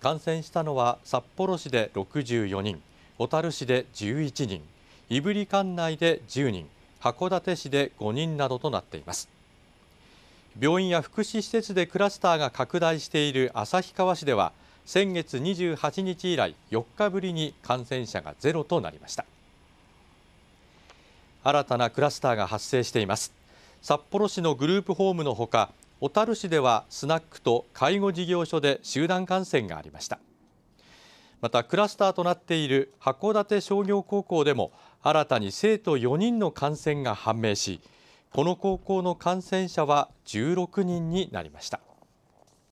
感染したのは札幌市で64人、小樽市で11人、胆振管内で10人、函館市で5人などとなっています。病院や福祉施設でクラスターが拡大している旭川市では先月28日以来4日ぶりに感染者がゼロとなりました新たなクラスターが発生しています札幌市のグループホームのほか小樽市ではスナックと介護事業所で集団感染がありましたまたクラスターとなっている函館商業高校でも新たに生徒4人の感染が判明しこの高校の感染者は16人になりました。